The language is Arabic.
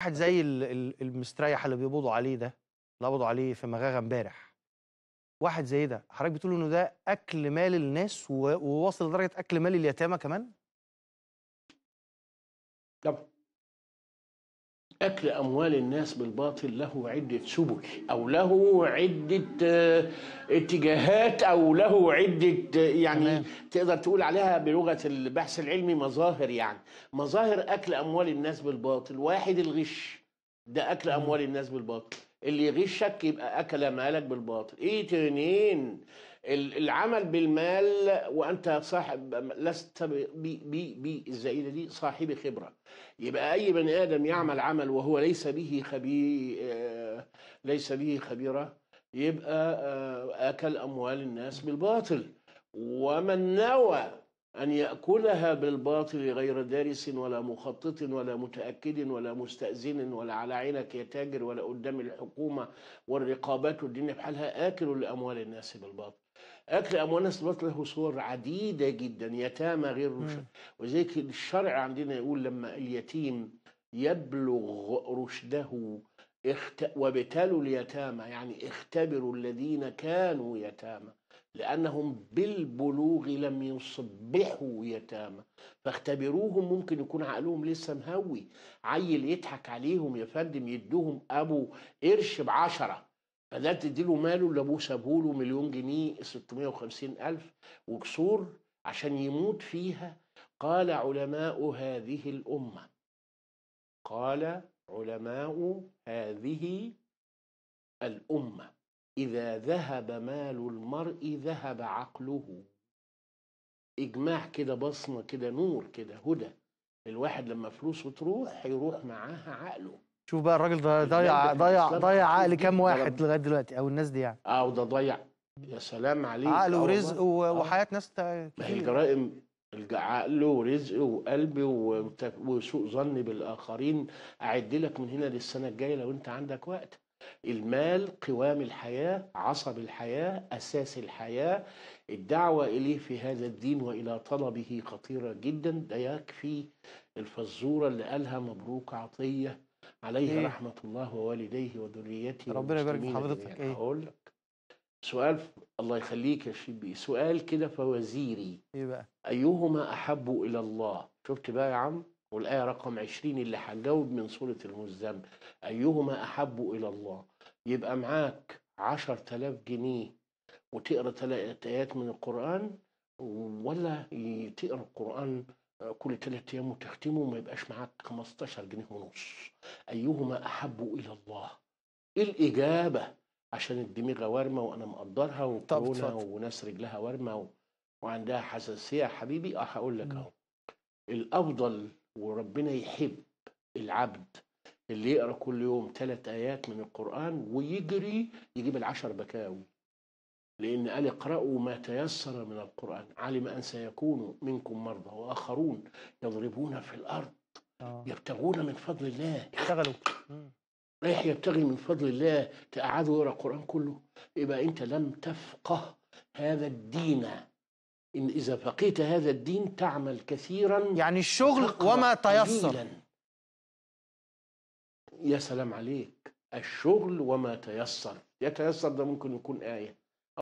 واحد زي المستريح اللي بيقبضوا عليه ده اللي قبضوا عليه في مغاغه امبارح واحد زي ده حضرتك بتقول انه ده اكل مال الناس وواصل لدرجه اكل مال اليتامى كمان؟ طبعا أكل أموال الناس بالباطل له عدة سبل أو له عدة آه، اتجاهات أو له عدة آه، يعني مم. تقدر تقول عليها بلغة البحث العلمي مظاهر يعني مظاهر أكل أموال الناس بالباطل واحد الغش ده أكل أموال الناس بالباطل اللي يغشك يبقى أكل مالك بالباطل إيه تنين العمل بالمال وانت صاحب لست الزعيدة دي صاحب خبره يبقى اي بني ادم يعمل عمل وهو ليس به خبير ليس به خبيره يبقى آه، اكل اموال الناس بالباطل ومن نوى أن يأكلها بالباطل غير دارس ولا مخطط ولا متأكد ولا مستأذن ولا على عينك يا تاجر ولا قدام الحكومة والرقابات والدنيا بحالها آكل لأموال الناس بالباطل أكل أموال الناس الباطل له صور عديدة جدا يتامى غير رشد وذلك الشرع عندنا يقول لما اليتيم يبلغ رشده اخت... وابتلوا اليتامى يعني اختبروا الذين كانوا يتامى لأنهم بالبلوغ لم يصبحوا يتامى فاختبروهم ممكن يكون عقلهم لسه مهوي عيل يضحك عليهم يا فندم يدوهم أبو قرش بعشرة فده تديله ماله اللي ابوه سابه له مليون جنيه 650 ألف وكسور عشان يموت فيها قال علماء هذه الأمة قال علماء هذه الأمة إذا ذهب مال المرء ذهب عقله إجماع كده بصمة كده نور كده هدى الواحد لما فلوسه تروح هيروح معاها عقله شوف بقى الراجل ده ضيع ضيع ضيع عقل كام واحد لغايه دلوقتي او الناس دي يعني اه وده ضيع يا سلام عليك عقل ورزق وحياه ناس ما هي الجرائم عقله ورزق وقلب وسوء ظن بالاخرين اعد لك من هنا للسنه الجايه لو انت عندك وقت المال قوام الحياه عصب الحياه اساس الحياه الدعوه اليه في هذا الدين والى طلبه خطيره جدا ده يكفي الفزوره اللي قالها مبروك عطيه عليه إيه؟ رحمة الله ووالديه وذريته ربنا يبارك في حضرتك إيه؟ هقول لك سؤال الله يخليك يا شبي سؤال كده فوزيري إيه بقى؟ أيهما أحب إلى الله؟ شفت بقى يا عم؟ والآية رقم 20 اللي هتجاوب من سورة المزمل أيهما أحب إلى الله؟ يبقى معاك 10000 جنيه وتقرا ثلاث آيات من القرآن ولا تقرا القرآن كل ثلاث ايام وتختمه وما يبقاش معاك 15 جنيه ونص ايهما احب الى الله إيه الاجابه عشان الدماغ وارمه وانا مقدرها وكورونا وناس رجلها وارمه وعندها حساسيه حبيبي اه هقول لك اهو الافضل وربنا يحب العبد اللي يقرا كل يوم ثلاث ايات من القران ويجري يجيب العشر بكاوي لأن قال اقرأوا ما تيسر من القرآن علم أن سيكون منكم مرضى وآخرون يضربون في الأرض آه. يبتغون من فضل الله اشتغلوا رايح يبتغي من فضل الله تقعده يقرا القران كله يبقى انت لم تفقه هذا الدين ان اذا فقيت هذا الدين تعمل كثيرا يعني الشغل وما تيسر قليلا. يا سلام عليك الشغل وما تيسر يتيسر ده ممكن يكون آية